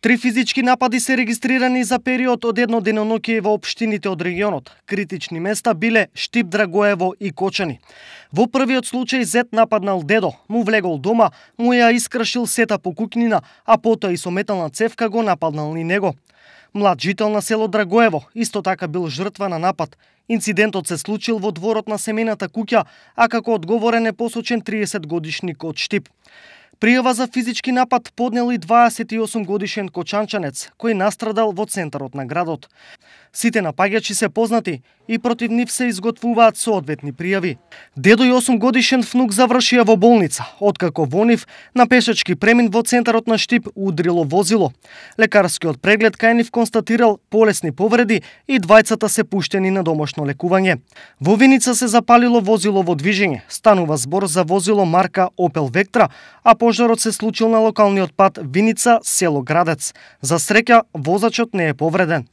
Три физички напади се регистрирани за период од едно денонокие во обштините од регионот. Критични места биле Штип Драгоево и Кочани. Во првиот случај зет нападнал дедо, му влегол дома, му ја искршил сета по кукнина, а потоа и со метална цевка го нападнал и него. Млад жител на село Драгоево, исто така бил жртва на напад. Инцидентот се случил во дворот на семената куќа, а како одговорен е посочен 30 годишник од Штип. Пријава за физички напад поднел и 28 годишен кочанчанец кој настрадал во центарот на градот. Сите напаѓачи се познати и против нив се изготвуваат соодветни пријави. Дедо и 8 годишен внук завршија во болница, откако во нив на пешачки премин во центарот на Штип удрило возило. Лекарскиот преглед кај нив констатирал полесни повреди и двајцата се пуштени на домашно лекување. Во Виница се запалило возило во движење. Станува збор за возило марка Opel Vectra, а по Пожарот се случил на локалниот пат Виница, село Градец. За среќа, возачот не е повреден.